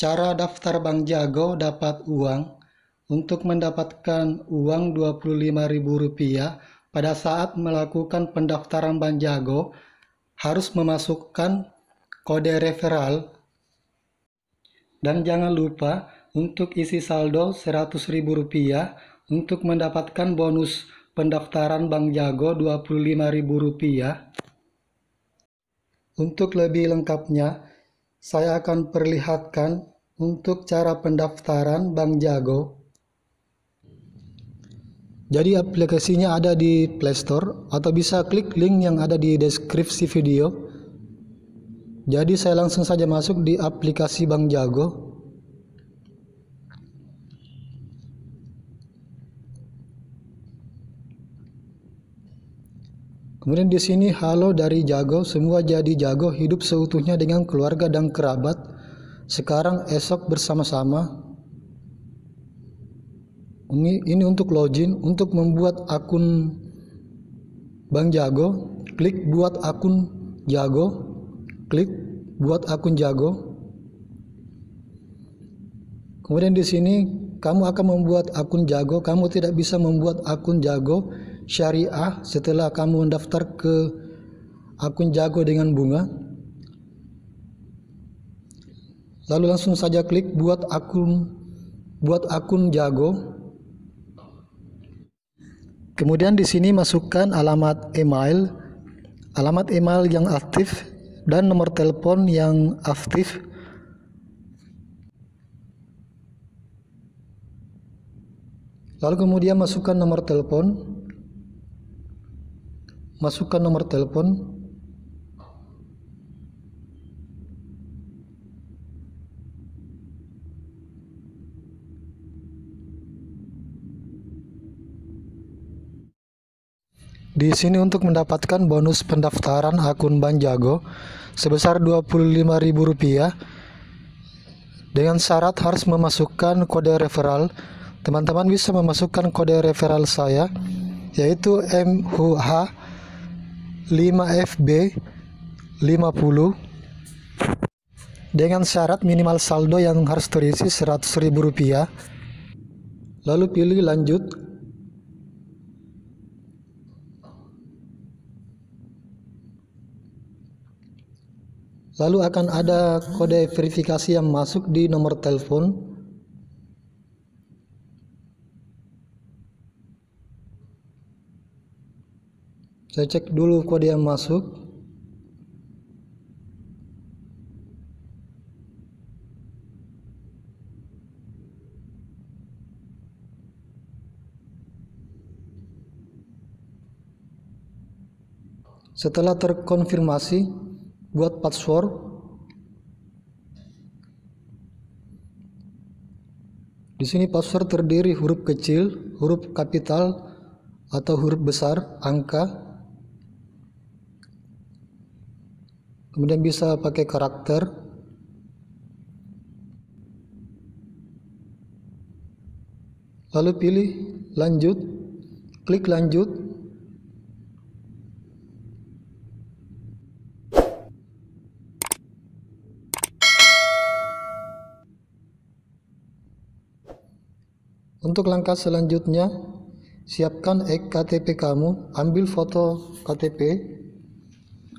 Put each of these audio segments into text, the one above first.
Cara daftar Bank Jago dapat uang untuk mendapatkan uang Rp25.000 pada saat melakukan pendaftaran Bank Jago harus memasukkan kode referral dan jangan lupa untuk isi saldo Rp100.000 untuk mendapatkan bonus pendaftaran Bank Jago Rp25.000 untuk lebih lengkapnya, saya akan perlihatkan untuk cara pendaftaran Bank Jago. Jadi aplikasinya ada di Play Store atau bisa klik link yang ada di deskripsi video. Jadi saya langsung saja masuk di aplikasi Bank Jago. Kemudian di sini halo dari Jago, semua jadi Jago hidup seutuhnya dengan keluarga dan kerabat sekarang esok bersama-sama ini, ini untuk login untuk membuat akun Bang Jago klik buat akun Jago klik buat akun Jago kemudian di sini kamu akan membuat akun Jago kamu tidak bisa membuat akun Jago syariah setelah kamu mendaftar ke akun Jago dengan bunga Lalu langsung saja klik buat akun buat akun Jago. Kemudian di sini masukkan alamat email, alamat email yang aktif dan nomor telepon yang aktif. Lalu kemudian masukkan nomor telepon. Masukkan nomor telepon. Di sini untuk mendapatkan bonus pendaftaran akun Banjago sebesar Rp25.000 dengan syarat harus memasukkan kode referral. Teman-teman bisa memasukkan kode referral saya yaitu muh 5FB 50 dengan syarat minimal saldo yang harus terisi Rp100.000. Lalu pilih lanjut Lalu akan ada kode verifikasi yang masuk di nomor telepon. Saya cek dulu kode yang masuk. Setelah terkonfirmasi, buat password di sini password terdiri huruf kecil huruf kapital atau huruf besar angka kemudian bisa pakai karakter lalu pilih lanjut klik lanjut Untuk langkah selanjutnya, siapkan e KTP kamu, ambil foto KTP,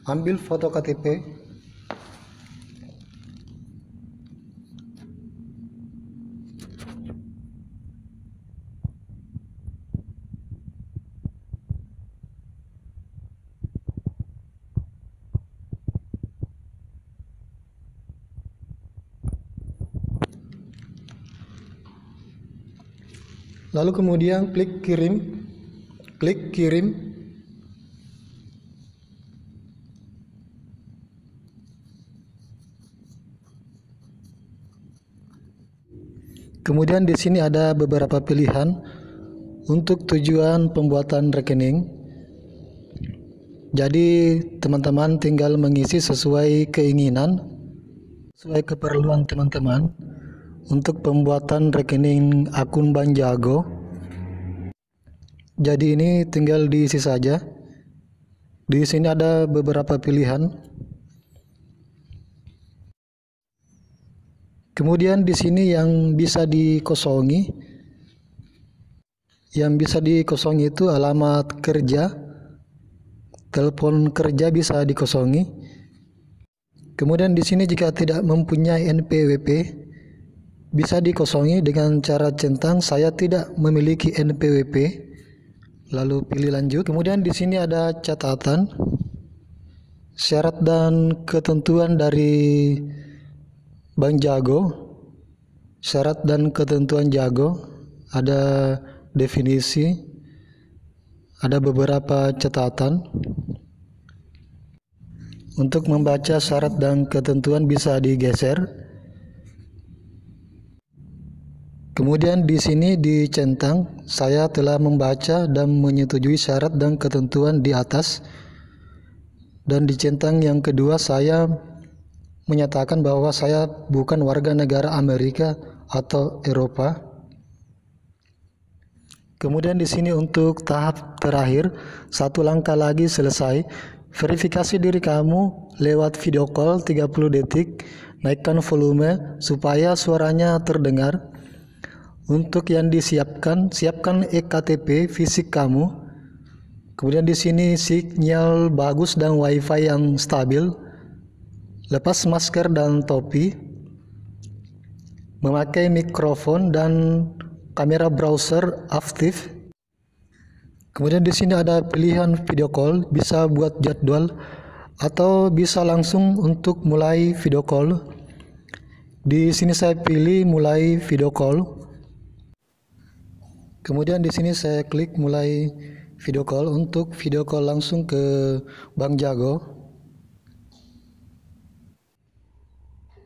ambil foto KTP, Lalu kemudian klik kirim, klik kirim. Kemudian di sini ada beberapa pilihan untuk tujuan pembuatan rekening. Jadi teman-teman tinggal mengisi sesuai keinginan, sesuai keperluan teman-teman untuk pembuatan rekening akun Bank Jago. Jadi ini tinggal diisi saja. Di sini ada beberapa pilihan. Kemudian di sini yang bisa dikosongi yang bisa dikosongi itu alamat kerja. Telepon kerja bisa dikosongi. Kemudian di sini jika tidak mempunyai NPWP, bisa dikosongi dengan cara centang saya tidak memiliki NPWP lalu pilih lanjut kemudian di sini ada catatan syarat dan ketentuan dari Bank Jago syarat dan ketentuan Jago ada definisi ada beberapa catatan untuk membaca syarat dan ketentuan bisa digeser Kemudian di sini dicentang, saya telah membaca dan menyetujui syarat dan ketentuan di atas. Dan dicentang yang kedua saya menyatakan bahwa saya bukan warga negara Amerika atau Eropa. Kemudian di sini untuk tahap terakhir, satu langkah lagi selesai. Verifikasi diri kamu lewat video call 30 detik, naikkan volume supaya suaranya terdengar untuk yang disiapkan, siapkan ektp fisik kamu. Kemudian di sini sinyal bagus dan wifi yang stabil. Lepas masker dan topi. Memakai mikrofon dan kamera browser aktif. Kemudian di sini ada pilihan video call, bisa buat jadwal atau bisa langsung untuk mulai video call. Di sini saya pilih mulai video call. Kemudian di sini saya klik mulai video call untuk video call langsung ke Bang Jago.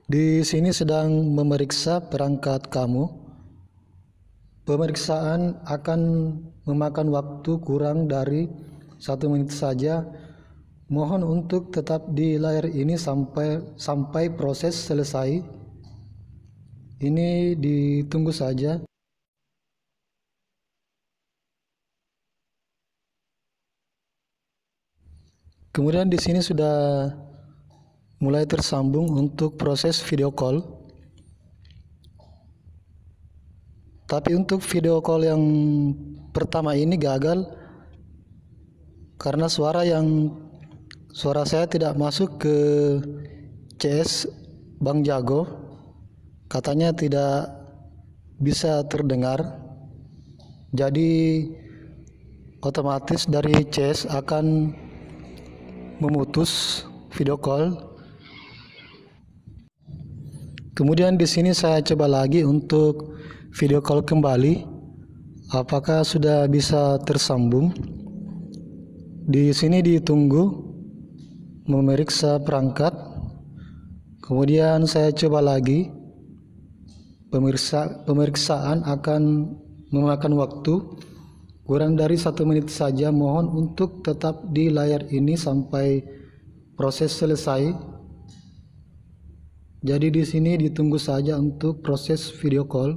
Di sini sedang memeriksa perangkat kamu. Pemeriksaan akan memakan waktu kurang dari satu menit saja. Mohon untuk tetap di layar ini sampai sampai proses selesai. Ini ditunggu saja. Kemudian di sini sudah mulai tersambung untuk proses video call. Tapi untuk video call yang pertama ini gagal karena suara yang suara saya tidak masuk ke CS Bang Jago. Katanya tidak bisa terdengar. Jadi otomatis dari CS akan memutus video call. Kemudian di sini saya coba lagi untuk video call kembali. Apakah sudah bisa tersambung? Di sini ditunggu memeriksa perangkat. Kemudian saya coba lagi. Pemirsa pemeriksaan akan memakan waktu Kurang dari satu menit saja mohon untuk tetap di layar ini sampai proses selesai. Jadi di sini ditunggu saja untuk proses video call.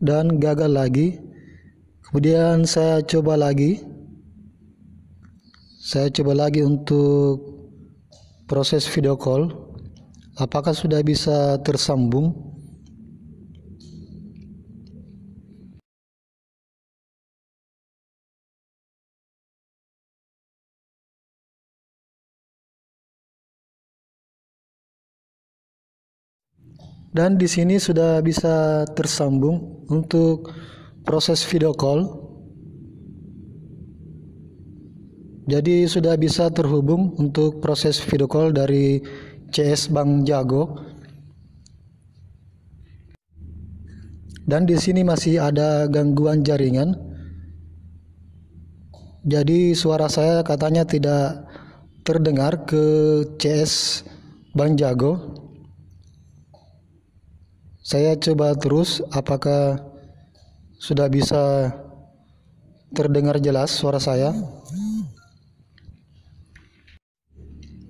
Dan gagal lagi. Kemudian saya coba lagi. Saya coba lagi untuk proses video call. Apakah sudah bisa tersambung? Dan di sini sudah bisa tersambung untuk proses video call. Jadi sudah bisa terhubung untuk proses video call dari CS Bang Jago. Dan di sini masih ada gangguan jaringan. Jadi suara saya katanya tidak terdengar ke CS Bang Jago saya coba terus apakah sudah bisa terdengar jelas suara saya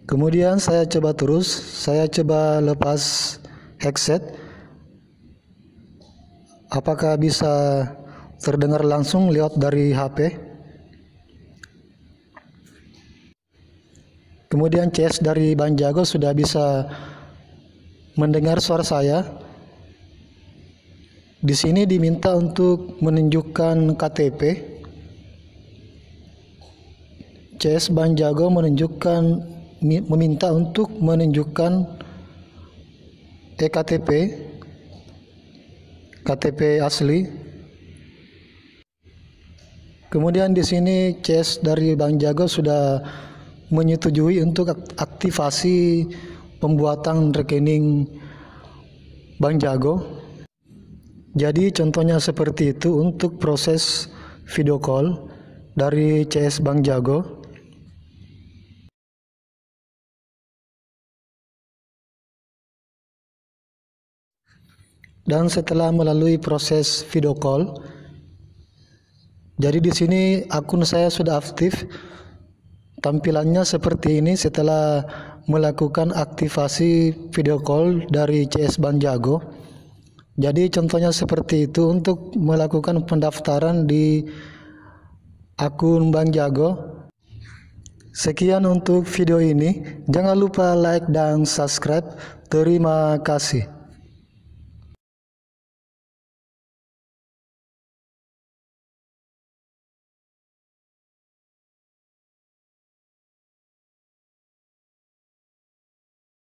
kemudian saya coba terus saya coba lepas headset apakah bisa terdengar langsung lewat dari HP kemudian CS dari Banjago sudah bisa mendengar suara saya di sini diminta untuk menunjukkan KTP. CS Banjago menunjukkan meminta untuk menunjukkan ektp KTP asli. Kemudian di sini CS dari Bang Jago sudah menyetujui untuk aktivasi pembuatan rekening Bang Jago jadi contohnya seperti itu untuk proses video call dari CS Bank Jago. Dan setelah melalui proses video call, jadi di sini akun saya sudah aktif. Tampilannya seperti ini setelah melakukan aktivasi video call dari CS Bank Jago. Jadi contohnya seperti itu untuk melakukan pendaftaran di akun Bank Jago. Sekian untuk video ini. Jangan lupa like dan subscribe. Terima kasih.